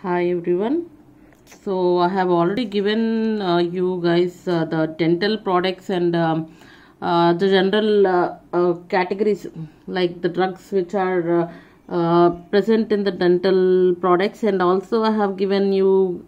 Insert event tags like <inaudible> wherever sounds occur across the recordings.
hi everyone so i have already given uh, you guys uh, the dental products and um, uh, the general uh, uh, categories like the drugs which are uh, present in the dental products and also i have given you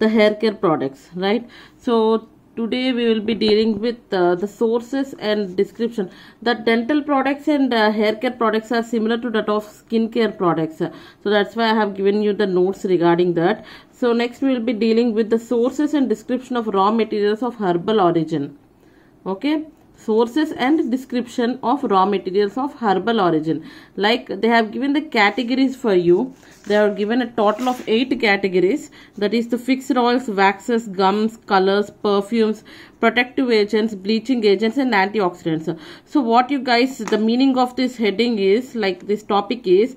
the hair care products right so today we will be dealing with uh, the sources and description the dental products and uh, hair care products are similar to that of skincare products so that's why i have given you the notes regarding that so next we will be dealing with the sources and description of raw materials of herbal origin okay sources and description of raw materials of herbal origin like they have given the categories for you they are given a total of eight categories that is the fixed oils waxes gums colors perfumes protective agents bleaching agents and antioxidants so what you guys the meaning of this heading is like this topic is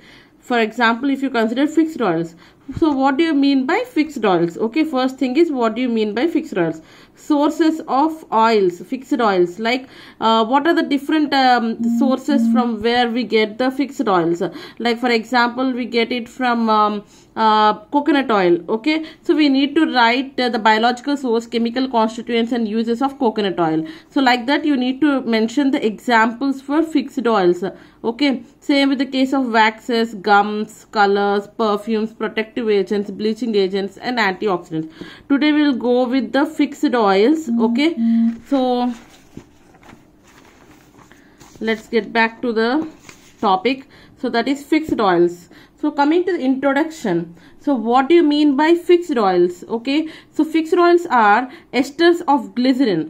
for example if you consider fixed oils so what do you mean by fixed oils okay first thing is what do you mean by fixed oils sources of oils fixed oils like uh, what are the different um, sources from where we get the fixed oils like for example we get it from um, uh, coconut oil okay so we need to write uh, the biological source chemical constituents and uses of coconut oil so like that you need to mention the examples for fixed oils okay same with the case of waxes gums colors perfumes protect protective agents, bleaching agents and antioxidants. Today we will go with the fixed oils. Okay. Mm -hmm. So let's get back to the topic. So that is fixed oils. So coming to the introduction. So what do you mean by fixed oils? Okay. So fixed oils are esters of glycerin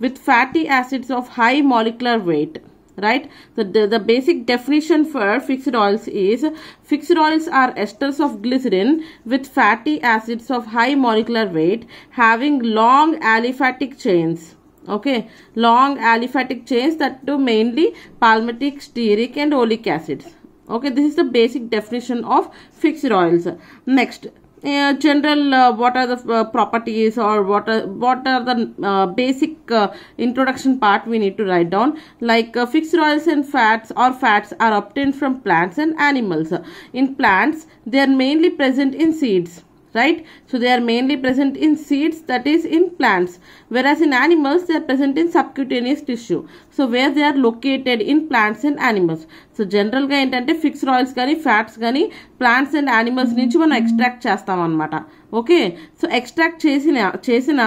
with fatty acids of high molecular weight right the, the basic definition for fixed oils is fixed oils are esters of glycerin with fatty acids of high molecular weight having long aliphatic chains okay long aliphatic chains that do mainly palmitic stearic and oleic acids okay this is the basic definition of fixed oils next uh, general uh, what are the uh, properties or what are what are the uh, basic uh, introduction part we need to write down like uh, fixed oils and fats or fats are obtained from plants and animals in plants they are mainly present in seeds right? So they are mainly present in seeds that is in plants whereas in animals they are present in subcutaneous tissue. So where they are located in plants and animals. So జనరల్గా ఏంటంటే fixed oils కానీ fats కానీ plants and animals నుంచి మనం extract చేస్తాం అనమాట okay so extract చేసిన చేసిన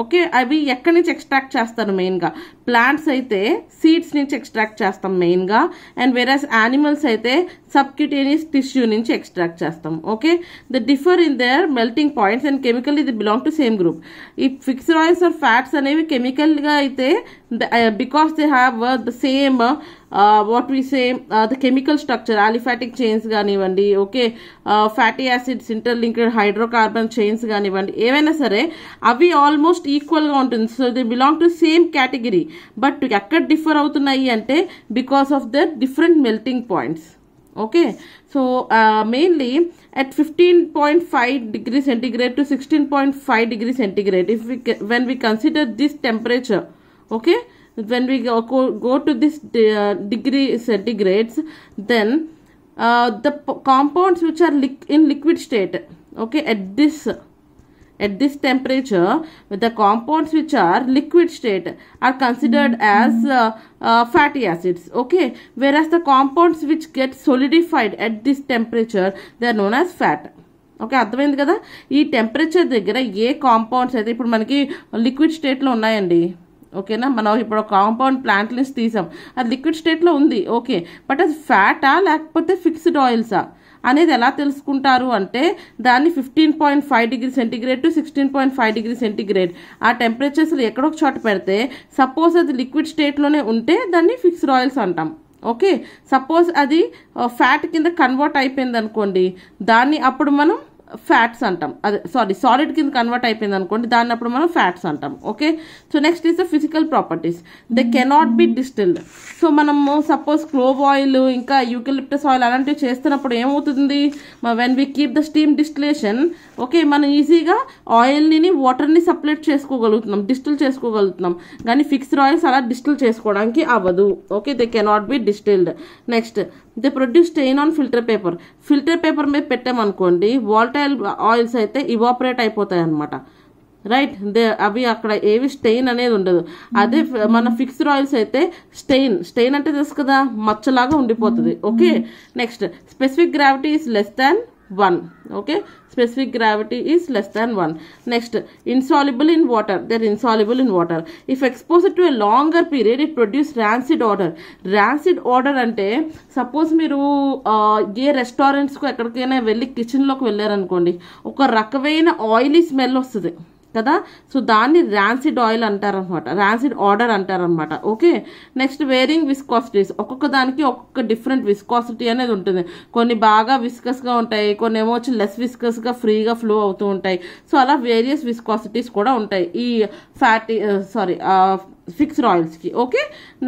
ఓకే అవి ఎక్కడి నుంచి ఎక్స్ట్రాక్ట్ చేస్తారు మెయిన్గా ప్లాంట్స్ అయితే సీడ్స్ నుంచి ఎక్స్ట్రాక్ట్ చేస్తాం మెయిన్గా అండ్ వెరస్ యానిమల్స్ అయితే సబ్క్యూటేనియస్ టిష్యూ నుంచి ఎక్స్ట్రాక్ట్ చేస్తాం okay the differ in their melting points and chemical ఇది బిలాంగ్ టు సేమ్ గ్రూప్ ఈ ఫిక్స్డ్ ఆయిల్స్ ఆర్ ఫ్యాట్స్ అనేవి కెమికల్గా అయితే because they uh, have the same what we same the chemical structure aliphatic chains కానివ్వండి okay fatty acids interlinked hydrocarbon chains కానివ్వండి ఏవైనా సరే అవి ఆల్మోస్ట్ ఈక్వల్గా ఉంటుంది so they belong to same category but ఎక్కడ డిఫర్ అవుతున్నాయి అంటే because of the different melting points okay so mainly fifteen point five degree centigrade to sixteen point five degree centigrade if when we consider this temperature okay when we go, go to this uh, degree centigrades then uh, the compounds which are li in liquid state okay at this at this temperature the compounds which are liquid state are considered as uh, uh, fatty acids okay whereas the compounds which get solidified at this temperature they are known as fat okay అర్థమైంది కదా ఈ temperature దగ్గర ఏ compounds అయితే ఇప్పుడు మనకి liquid స్టేట్లో ఉన్నాయండి ఓకేనా మనం ఇప్పుడు కాంపౌండ్ ప్లాంట్ నుంచి తీసాం అది లిక్విడ్ స్టేట్లో ఉంది ఓకే బట్ అది ఫ్యాటా లేకపోతే ఫిక్స్డ్ ఆయిల్సా అనేది ఎలా తెలుసుకుంటారు అంటే దాన్ని fifteen point five degree centigrade to sixteen point five degree centigrade ఆ టెంపరేచర్స్లో ఎక్కడొక చోట పెడితే సపోజ్ అది లిక్విడ్ స్టేట్లోనే ఉంటే దాన్ని ఫిక్స్డ్ ఆయిల్స్ అంటాం ఓకే సపోజ్ అది ఫ్యాట్ కింద కన్వర్ట్ అయిపోయింది అనుకోండి దాన్ని అప్పుడు మనం ఫ్యాట్స్ అంటాం అదే సారీ సాలిడ్ కింద కన్వర్ట్ అయిపోయింది అనుకోండి దాన్ని అప్పుడు మనం ఫ్యాట్స్ అంటాం okay so next is the physical properties the cannot be distilled so మనము సపోజ్ క్లోవ్ ఆయిల్ ఇంకా యూకిలిప్టస్ ఆయిల్ అలాంటివి చేస్తున్నప్పుడు ఏమవుతుంది when we keep the steam distillation okay మనం ఈజీగా ఆయిల్ని వాటర్ని సపరేట్ చేసుకోగలుగుతున్నాం డిస్టిల్ చేసుకోగలుగుతున్నాం కానీ ఫిక్స్డ్ ఆయిల్స్ అలా డిస్టిల్ చేసుకోవడానికి అవ్వదు okay they cannot be distilled next they produce stain on filter paper filter paper మీద పెట్టామనుకోండి వాల్టైల్ ఆయిల్స్ అయితే ఇవాపరేట్ అయిపోతాయి అనమాట రైట్ దే అవి అక్కడ ఏవి స్టెయిన్ అనేది ఉండదు అదే మన ఫిక్స్డ్ ఆయిల్స్ అయితే స్టెయిన్ స్టెయిన్ అంటే తెలుసు కదా మచ్చలాగా ఉండిపోతుంది okay next specific gravity is less than one okay specific gravity is less than one next insoluble in water there insoluble in water if expose to a longer period it produce rancid odour rancid odour అంటే suppose మీరు ఏ రెస్టారెంట్స్కు ఎక్కడికైనా వెళ్ళి కిచెన్లోకి వెళ్ళారనుకోండి ఒక రకమైన oily smell వస్తుంది కదా సో దాన్ని ర్యాన్సిడ్ ఆయిల్ అంటారనమాట ర్యాన్సిడ్ ఆర్డర్ అంటారనమాట ఓకే నెక్స్ట్ వేరింగ్ విస్కాసిటీస్ ఒక్కొక్క దానికి ఒక్కొక్క డిఫరెంట్ విస్కాసిటీ అనేది ఉంటుంది కొన్ని బాగా విస్కస్గా ఉంటాయి కొన్ని ఏమో వచ్చి లెస్ విస్కస్గా ఫ్రీగా ఫ్లో అవుతూ ఉంటాయి సో అలా వేరియస్ విస్కాసిటీస్ కూడా ఉంటాయి ఈ ఫ్యాటీ సారీ ఫిక్స్డ్ ఆయిల్స్కి ఓకే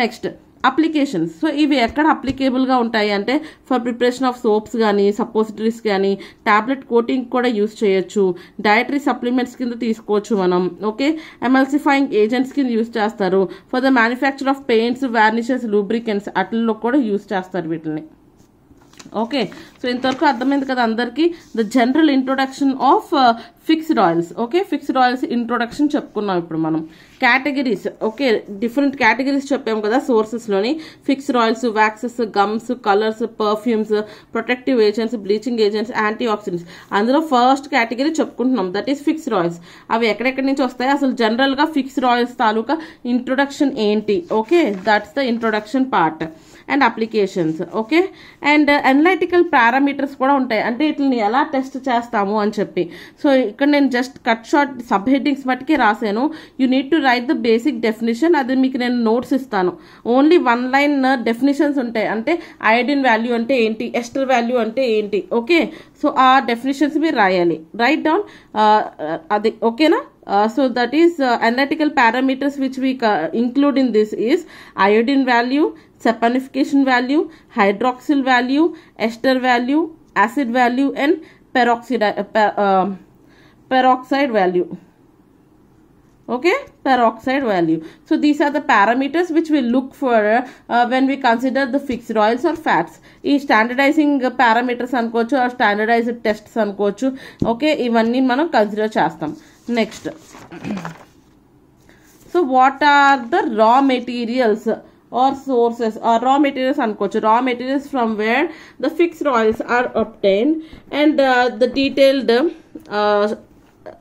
నెక్స్ట్ అప్లికేషన్స్ సో ఇవి ఎక్కడ అప్లికేబుల్గా ఉంటాయి అంటే ఫర్ ప్రిపరేషన్ ఆఫ్ సోప్స్ కానీ సపోజిటరీస్ కానీ ట్యాబ్లెట్ కోటింగ్ కూడా యూస్ చేయొచ్చు డయటరీ సప్లిమెంట్స్ కింద తీసుకోవచ్చు మనం ఓకే ఎమల్సిఫైయింగ్ ఏజెంట్స్ కింద యూస్ చేస్తారు for the manufacture of paints varnishes lubricants అట్లలో కూడా యూస్ చేస్తారు వీటిని ఓకే సో ఇంతవరకు అర్థమైంది కదా అందరికీ the general introduction of fixed oils okay fixed oils introduction చెప్పుకున్నాం ఇప్పుడు మనం కేటగిరీస్ ఓకే డిఫరెంట్ కేటగిరీస్ చెప్పాము కదా సోర్సెస్లోని fixed oils waxes gums colours perfumes protective agents bleaching agents antioxidants అందులో ఫస్ట్ కేటగిరీ చెప్పుకుంటున్నాం దట్ ఈస్ ఫిక్స్డ్ ఆయిల్స్ అవి ఎక్కడెక్కడి నుంచి వస్తాయి అసలు జనరల్గా ఫిక్స్డ్ ఆయిల్స్ తాలూకా ఇంట్రొడక్షన్ ఏంటి okay that's the introduction part and applications okay and analytical parameters కూడా ఉంటాయి అంటే వీటిని ఎలా టెస్ట్ చేస్తాము అని చెప్పి సో ఇక్కడ నేను just cut short sub headings మట్టికి రాశాను you need to write the basic definition అది మీకు నేను నోట్స్ ఇస్తాను ఓన్లీ వన్ లైన్ డెఫినేషన్స్ ఉంటాయి అంటే ఐడిన్ వాల్యూ అంటే ఏంటి ఎస్టర్ వాల్యూ అంటే ఏంటి ఓకే సో ఆ డెఫినేషన్స్ మీరు రాయాలి రైట్ డౌన్ అది ఓకేనా Uh, so that is uh, analytical parameters which we uh, include in this is iodine value saponification value, hydroxyl value, ester value, acid value and uh, um, peroxide value. Okay, peroxide value. So these are the parameters which we look for uh, when we consider the fixed oils or fats. E standardizing parameters ankochu or standardized tests ankochu. Okay, even ni manam consider chastam. Next. so what are the raw materials? or sources or raw materials unquote raw materials from where the fixed oils are obtained and uh, the detailed uh,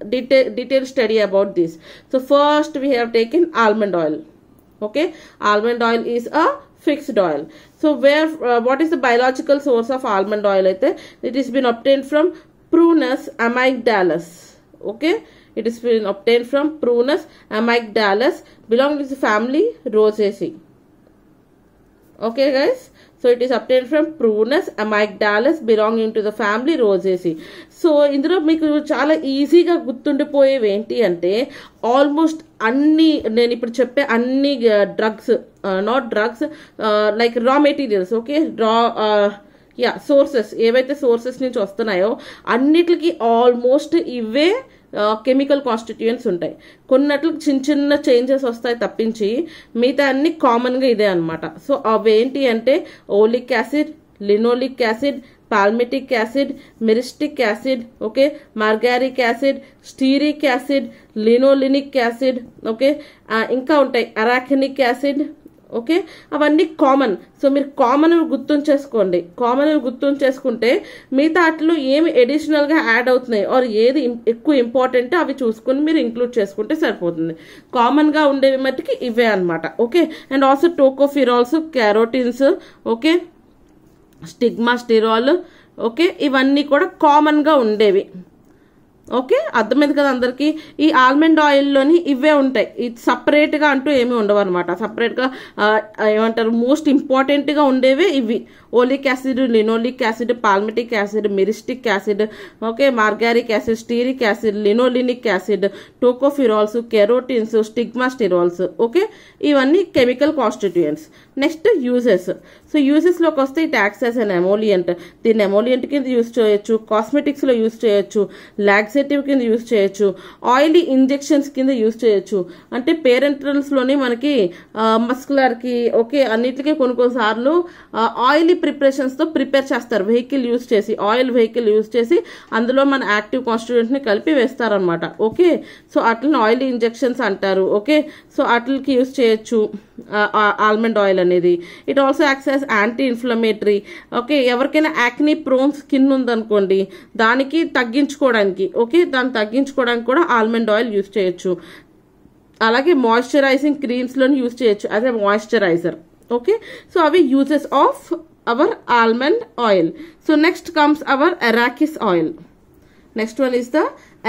detail, detailed study about this so first we have taken almond oil okay almond oil is a fixed oil so where uh, what is the biological source of almond oil it has been obtained from prunus amygdalus okay it is been obtained from prunus amygdalus belongs to the family rosaceae okay guys so it is obtained from prunus dulcis belonging to the family Rosaceae so ఇందులో మీకు చాలా ఈజీగా గుర్తుండిపోయేవి ఏంటి అంటే almost అన్ని నేను ఇప్పుడు చెప్పే అన్ని drugs not drugs like raw materials okay raw యా సోర్సెస్ ఏవైతే సోర్సెస్ నుంచి వస్తున్నాయో అన్నిటికీ ఆల్మోస్ట్ ఇవే కెమికల్ కాన్స్టిట్యూయెంట్స్ ఉంటాయి కొన్నట్లు చిన్న చిన్న చేంజెస్ వస్తాయి తప్పించి మిగతా అన్ని కామన్గా ఇదే అనమాట సో అవేంటి అంటే oleic acid linoleic acid palmitic acid myristic acid okay margaric acid stearic acid linolenic acid okay ఇంకా ఉంటాయి అరాకినిక్ యాసిడ్ ఓకే అవన్నీ కామన్ సో మీరు కామన్ గుర్తుంచేసుకోండి కామన్ గుర్తుంచేసుకుంటే మిగతా వాటిలో ఏమి ఎడిషనల్గా యాడ్ అవుతున్నాయి ఆర్ ఏది ఎక్కువ ఇంపార్టెంట్ అవి చూసుకుని మీరు ఇంక్లూడ్ చేసుకుంటే సరిపోతుంది కామన్గా ఉండేవి మట్టికి ఇవే అనమాట okay and also tocopherols carotenes okay stigmasterol okay ఇవన్నీ కూడా కామన్గా ఉండేవి ఓకే అర్థమైంది కదా అందరికీ ఈ ఆల్మండ్ ఆయిల్లోని ఇవే ఉంటాయి ఇది సపరేట్గా అంటూ ఏమీ ఉండవు అనమాట సపరేట్గా ఏమంటారు మోస్ట్ ఇంపార్టెంట్గా ఉండేవే ఇవి oleic acid linoleic acid palmitic acid myristic acid okay margaric acid stearic acid linolenic acid tocopherols carotenes stigmasterols okay ఇవన్నీ chemical constituents next uses so లోకి వస్తే it acts as an emollient దీన్ని ఎమోలియంట్ కింద use చేయొచ్చు కాస్మెటిక్స్లో use చేయొచ్చు laxative కింద use చేయొచ్చు ఆయిలీ ఇంజెక్షన్స్ కింద యూస్ చేయొచ్చు అంటే పేరెంట్రల్స్లోనే మనకి మస్కులర్కి ఓకే అన్నిటికీ కొన్ని కొన్నిసార్లు ఆయిలీ ప్రిపరేషన్స్తో ప్రిపేర్ చేస్తారు వెహికల్ యూజ్ చేసి ఆయిల్ వెహికల్ యూజ్ చేసి అందులో మన యాక్టివ్ కాన్స్టిట్యూంట్ని కలిపి వేస్తారనమాట ఓకే సో అట్లని ఆయిలీ ఇంజెక్షన్స్ అంటారు ఓకే సో అట్లకి యూస్ చేయొచ్చు ఆల్మండ్ ఆయిల్ అనేది it also acts anti inflammatory okay ఎవరికైనా యాక్నీ ప్రోన్ స్కిన్ ఉందనుకోండి దానికి తగ్గించుకోవడానికి ఓకే దాన్ని తగ్గించుకోవడానికి కూడా ఆల్మండ్ ఆయిల్ యూస్ చేయొచ్చు అలాగే మాయిశ్చరైజింగ్ క్రీమ్స్లోని యూస్ చేయొచ్చు అదే మాయిశ్చరైజర్ ఓకే సో అవి uses of our almond oil so next comes our arachis oil next one is the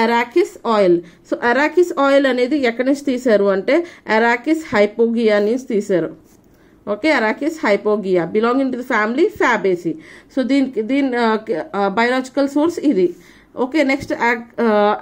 arachis oil so arachis oil అనేది ఎక్కడి నుంచి తీశారు అంటే అరాకిస్ హైపోగియా నుంచి తీశారు okay arachis hypogaea belonging to the family Fabaceae so దీనికి దీని biological source ఇది ఓకే నెక్స్ట్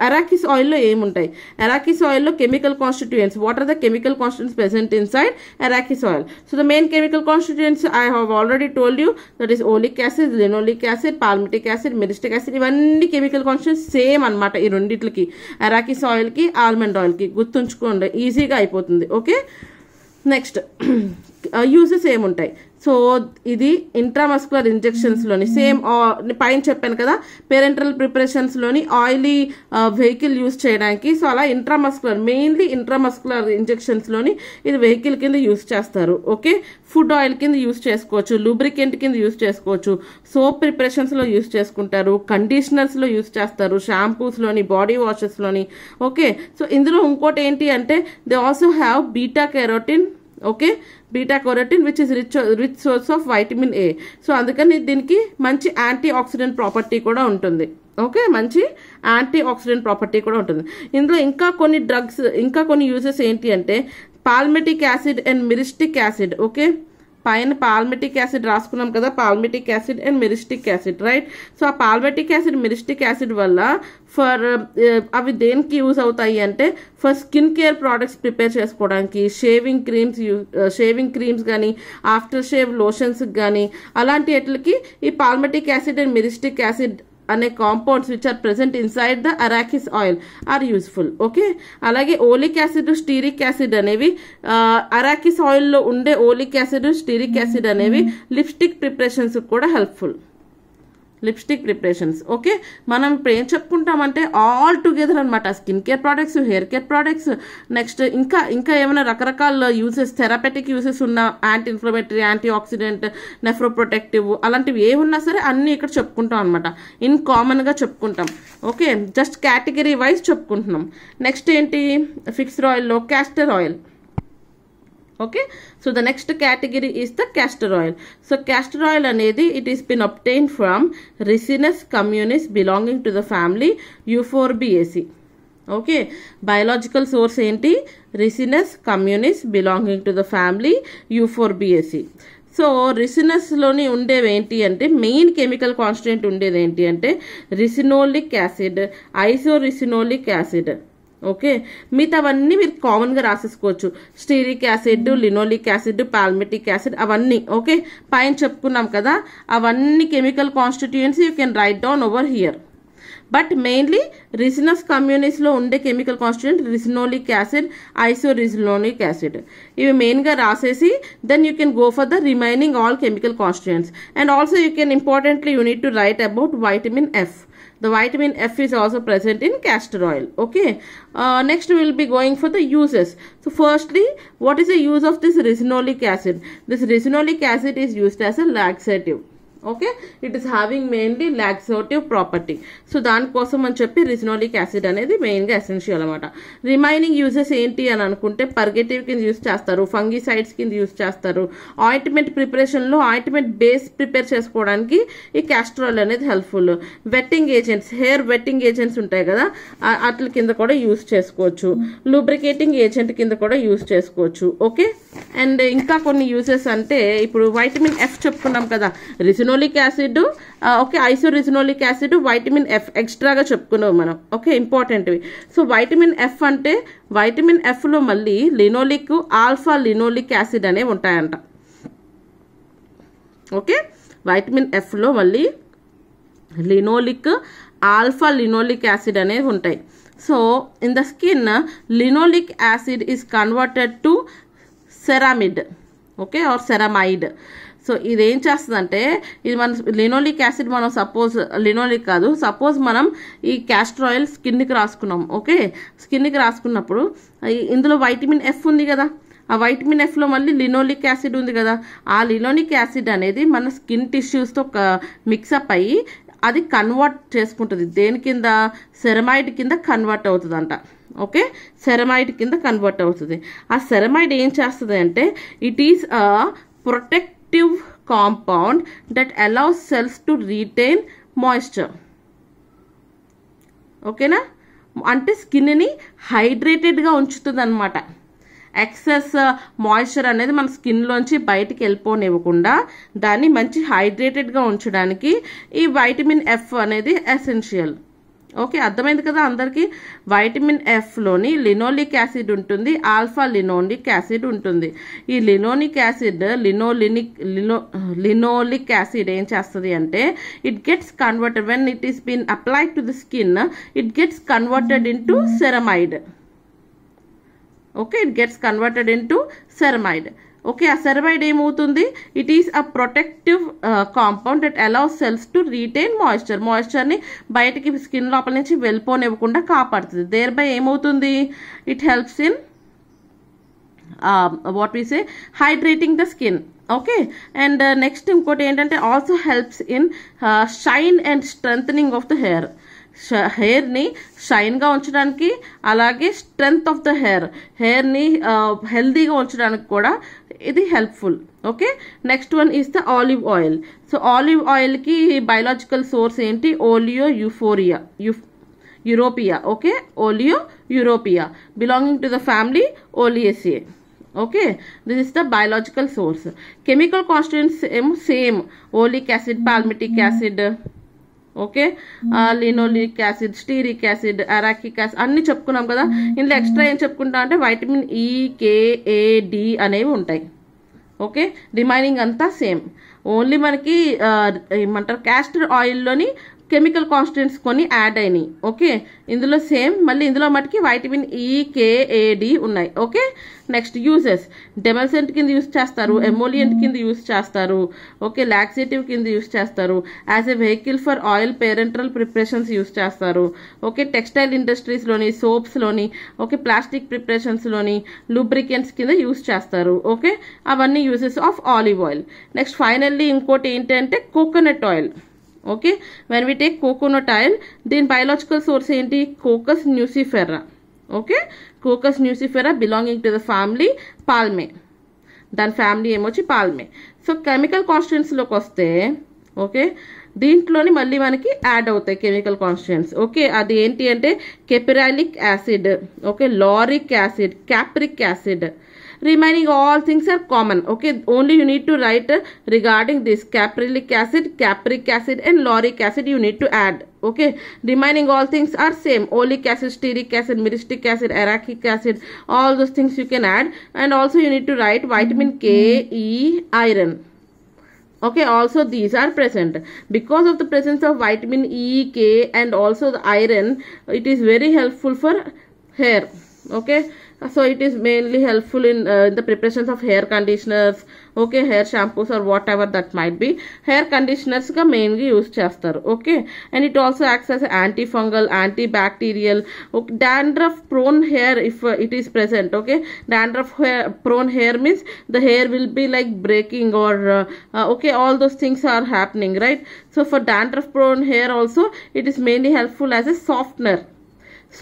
అరాకిస్ ఆయిల్లో ఏముంటాయి అరాకిస్ ఆయిల్లో chemical constituents what are the chemical constituents present inside arachis oil so the main chemical constituents I have already told you that is oleic acid linoleic acid palmitic acid myristic acid ఇవన్నీ chemical constituents same అనమాట ఈ రెండింటికి అరాకిస్ ఆయిల్కి almond ఆయిల్కి గుర్తుంచుకోండి ఈజీగా అయిపోతుంది okay next uses <clears throat> uh, ఏముంటాయి so ఇది intramuscular ఇంజెక్షన్స్లోని సేమ్ పైన చెప్పాను కదా పేరెంట్రల్ ప్రిపరేషన్స్లోని ఆయిలీ వెహికల్ యూస్ చేయడానికి సో అలా ఇంట్రామస్కులర్ మెయిన్లీ ఇంట్రామస్కులర్ ఇంజెక్షన్స్లోని ఇది వెహికల్ కింద యూస్ చేస్తారు ఓకే ఫుడ్ ఆయిల్ కింద యూస్ చేసుకోవచ్చు లూబ్రికెంట్ కింద యూస్ చేసుకోవచ్చు సోప్ ప్రిపరేషన్స్లో యూస్ చేసుకుంటారు కండిషనర్స్లో యూస్ చేస్తారు షాంపూస్లోని బాడీ వాషెస్లోని ఓకే సో ఇందులో ఇంకోటి ఏంటి అంటే they also have beta carotene okay beta carotene which is rich rich source of vitamin A so అందుకని దీనికి మంచి యాంటీ ఆక్సిడెంట్ ప్రాపర్టీ కూడా ఉంటుంది ఓకే మంచి యాంటీ ఆక్సిడెంట్ ప్రాపర్టీ కూడా ఉంటుంది ఇందులో ఇంకా కొన్ని డ్రగ్స్ ఇంకా కొన్ని యూజెస్ ఏంటి అంటే palmitic acid and myristic acid okay పైన పాల్మెటిక్ యాసిడ్ రాసుకున్నాం కదా palmitic acid and myristic acid right so ఆ పాల్మెటిక్ యాసిడ్ మిరిస్టిక్ యాసిడ్ వల్ల ఫర్ అవి దేనికి యూజ్ అవుతాయి అంటే for skin care products prepare చేసుకోవడానికి షేవింగ్ క్రీమ్స్ షేవింగ్ క్రీమ్స్ కానీ ఆఫ్టర్ షేవ్ లోషన్స్ కానీ అలాంటి వాటికి ఈ palmitic acid and myristic acid అనే compounds which are present inside the arachis oil are useful okay అలాగే ఓలిక్ యాసిడ్ స్టీరిక్ యాసిడ్ అనేవి arachis ఆయిల్లో ఉండే ఓలిక్ యాసిడ్ స్టీరిక్ యాసిడ్ అనేవి లిప్స్టిక్ ప్రిపరేషన్స్ కూడా హెల్ప్ఫుల్ లిప్స్టిక్ ప్రిపరేషన్స్ ఓకే మనం ఇప్పుడు ఏం చెప్పుకుంటామంటే ఆల్ టుగెదర్ అనమాట skin care products hair care products next ఇంకా ఇంకా ఏమైనా రకరకాల యూసెస్ థెరపెటిక్ యూసెస్ ఉన్న anti inflammatory antioxidant nephroprotective అలాంటివి ఏ ఉన్నా సరే అన్నీ ఇక్కడ చెప్పుకుంటాం అనమాట ఇన్ కామన్గా చెప్పుకుంటాం ఓకే జస్ట్ కేటగిరీ వైజ్ చెప్పుకుంటున్నాం నెక్స్ట్ ఏంటి ఫిక్స్డ్ ఆయిల్లో castor oil okay so the next category is the castor oil so castor oil అనేది it is been obtained from ricinus communis belonging to the family Euphorbiaceae okay biological source ఏంటి ricinus communis belonging to the family Euphorbiaceae so రిసినస్లోని ఉండేవి ఏంటి అంటే main chemical constant ఉండేది ఏంటి అంటే ricinoleic acid isoricinoleic acid okay మిగతా అవన్నీ మీరు కామన్గా రాసేసుకోవచ్చు stearic acid linoleic acid palmitic acid అవన్నీ ఓకే పైన చెప్పుకున్నాం కదా అవన్నీ chemical constituents you can write down over here but mainly ricinus కమ్యూనిస్లో ఉండే chemical constituent ricinoleic acid isoricinoleic acid ఇవి మెయిన్గా రాసేసి then you can go for the remaining all chemical constituents and also you can importantly you need to write about vitamin F the vitamin F is also present in castor oil okay uh, next we will be going for the uses so firstly what is the use of this resinolic acid this resinolic acid is used as a laxative okay it is having mainly laxative property so దానికోసం అని చెప్పి రిజినోలిక్ acid అనేది మెయిన్గా essential అనమాట remaining uses ఏంటి అని అనుకుంటే పర్గేటివ్ కింద యూస్ చేస్తారు ఫంగిసైడ్స్ కింద యూస్ చేస్తారు ఆయింట్మెంట్ ప్రిపరేషన్లో ఆయింట్మెంట్ బేస్ ప్రిపేర్ చేసుకోవడానికి ఈ క్యాస్ట్రాల్ అనేది helpful wetting agents hair wetting agents ఉంటాయి కదా అట్ల కింద కూడా యూస్ చేసుకోవచ్చు లూబ్రికేటింగ్ ఏజెంట్ కింద కూడా యూస్ చేసుకోవచ్చు ఓకే అండ్ ఇంకా కొన్ని యూజెస్ అంటే ఇప్పుడు వైటమిన్ ఎఫ్ చెప్పుకున్నాం కదా రిజినో ricinoleic acid okay isoricinoleic acid vitamin F ఎక్స్ట్రాగా చెప్పుకున్నాం మనం ఓకే ఇంపార్టెంట్వి సో వైటమిన్ ఎఫ్ అంటే వైటమిన్ ఎఫ్లో మళ్ళీ లినోలిక్ ఆల్ఫా లినోలిక్ యాసిడ్ అనేవి ఉంటాయంట ఓకే వైటమిన్ ఎఫ్లో మళ్ళీ లినోలిక్ ఆల్ఫా లినోలిక్ యాసిడ్ అనేవి ఉంటాయి so in the skin linoleic acid is converted to ceramide okay or ceramide so ఇది ఏం చేస్తుందంటే ఇది మన లినోలిక్ యాసిడ్ మనం సపోజ్ లినోలిక్ కాదు సపోజ్ మనం ఈ క్యాస్టర్ ఆయిల్ స్కిన్కి రాసుకున్నాం ఓకే స్కిన్కి రాసుకున్నప్పుడు ఇందులో వైటమిన్ ఎఫ్ ఉంది కదా ఆ వైటమిన్ ఎఫ్లో మళ్ళీ లినోలిక్ యాసిడ్ ఉంది కదా ఆ లినోలిక్ యాసిడ్ అనేది మన స్కిన్ టిష్యూస్తో మిక్సప్ అయ్యి అది కన్వర్ట్ చేసుకుంటుంది దేని కింద సెరమైడ్ కింద కన్వర్ట్ అవుతుందంట ఓకే సెరమైడ్ కింద కన్వర్ట్ అవుతుంది ఆ సెరమైడ్ ఏం చేస్తుంది అంటే it is protect active compound that allows cells to retain moisture. ఓకేనా అంటే స్కిన్ని హైడ్రేటెడ్గా ఉంచుతుంది అనమాట ఎక్సెస్ మాయిశ్చర్ uh, అనేది మన స్కిన్లోంచి బయటికి వెళ్ళిపోనివ్వకుండా దాన్ని మంచి హైడ్రేటెడ్గా ఉంచడానికి ఈ వైటమిన్ ఎఫ్ అనేది ఎసెన్షియల్ ఓకే అర్థమైంది కదా అందరికీ వైటమిన్ ఎఫ్లోని లినోలిక్ యాసిడ్ ఉంటుంది ఆల్ఫా లినోలిక్ యాసిడ్ ఉంటుంది ఈ లినోనిక్ యాసిడ్ లినోలినిక్ లినో లినోలిక్ యాసిడ్ ఏం చేస్తుంది అంటే it gets converted when it is been applied to the skin it gets converted in ceramide okay it gets converted in ceramide okay ఆ ceramide ఏమవుతుంది it is a protective compound that allow cells to retain moisture మాయిశ్చర్ని బయటికి skin లోపల నుంచి వెళ్ళిపోనివ్వకుండా కాపాడుతుంది thereby ఏమవుతుంది it helps in what a hydrating the skin okay and next ఇంకోటి ఏంటంటే also helps in shine and strengthening of the hair హెయిర్ని షైన్గా ఉంచడానికి అలాగే స్ట్రెంగ్త్ ఆఫ్ ద హెయిర్ హెయిర్ని హెల్దీగా ఉంచడానికి కూడా ఇది helpful okay next one is the olive oil so olive ఆయిల్కి బయలాజికల్ సోర్స్ ఏంటి ఓలియో యూఫోరియా యూ europaea okay Olea europaea belonging to the family Oleaceae okay this is the biological source chemical constants ఏమో same oleic acid palmitic acid okay linoleic acid stearic acid arachic acid అన్ని చెప్పుకున్నాం కదా ఇందులో extra ఏం చెప్పుకుంటా అంటే vitamin E e, అనేవి ఉంటాయి ఓకే రిమైనింగ్ అంతా సేమ్ ఓన్లీ మనకి ఏమంటారు క్యాస్టర్ ఆయిల్లోని కెమికల్ కాన్స్టెంట్స్ కొన్ని యాడ్ అయినాయి ఓకే ఇందులో సేమ్ మళ్ళీ ఇందులో మటుకి వైటమిన్ ఈకేఏడి e, ఉన్నాయి ఓకే నెక్స్ట్ యూజెస్ డెమల్సెంట్ కింద యూస్ చేస్తారు ఎమోలియంట్ కింద యూస్ చేస్తారు ఓకే లాక్సేటివ్ కింద యూస్ చేస్తారు as a vehicle for oil parenteral preparations use చేస్తారు ఓకే టెక్స్టైల్ ఇండస్ట్రీస్లోని సోప్స్లోని ఓకే ప్లాస్టిక్ ప్రిపరేషన్స్లోని లూబ్రికెంట్స్ కింద యూస్ చేస్తారు ఓకే అవన్నీ uses of olive oil next finally ఇంకోటి ఏంటంటే coconut oil okay when we take coconut oil దీని బయలాజికల్ సోర్స్ ఏంటి cocos nucifera okay cocos nucifera belonging to the family Palmae దాని family ఏమొచ్చి పాల్మే సో కెమికల్ కాన్స్టిట్యున్సీలోకి వస్తే okay దీంట్లోని మళ్ళీ మనకి యాడ్ అవుతాయి కెమికల్ కాన్స్టిట్యున్స్ ఓకే అది ఏంటి అంటే caprylic acid okay lauric acid capric acid remaining all things are common okay only you need to write uh, regarding this caprylic acid capric acid and lauric acid you need to add okay remaining all things are same oleic acid stearic acid myristic acid arachic acid all those things you can add and also you need to write vitamin k e iron okay also these are present because of the presence of vitamin e k and also the iron it is very helpful for hair okay uh, so it is mainly helpful uh, in, the preparations of hair conditioners okay hair shampoos or whatever that might be hair conditioners ka mainly use chester okay and it also acts as antifungal antibacterial okay, dandruff prone hair if uh, it is present okay dandruff hair, prone hair means the hair will be like breaking or okay all those things are happening right so for dandruff prone hair also it is mainly helpful as a softener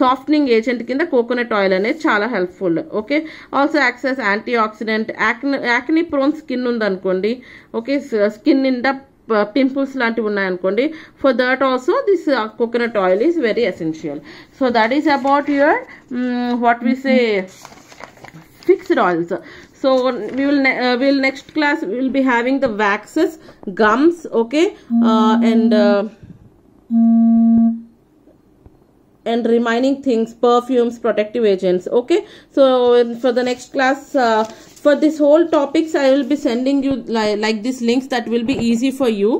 softening agent కింద coconut oil అనేది చాలా helpful okay also acts antioxidant acne acne prone skin ఉందనుకోండి okay skin uh, నిండా pimples uh, లాంటివి ఉన్నాయనుకోండి for that also this coconut oil is very essential so that is about your what we say fixed oils so we will uh, we will next class we will be having the waxes gums okay uh, and uh, and remaining things perfumes protective agents okay so for the next class uh, for this whole topics i will be sending you li like this links that will be easy for you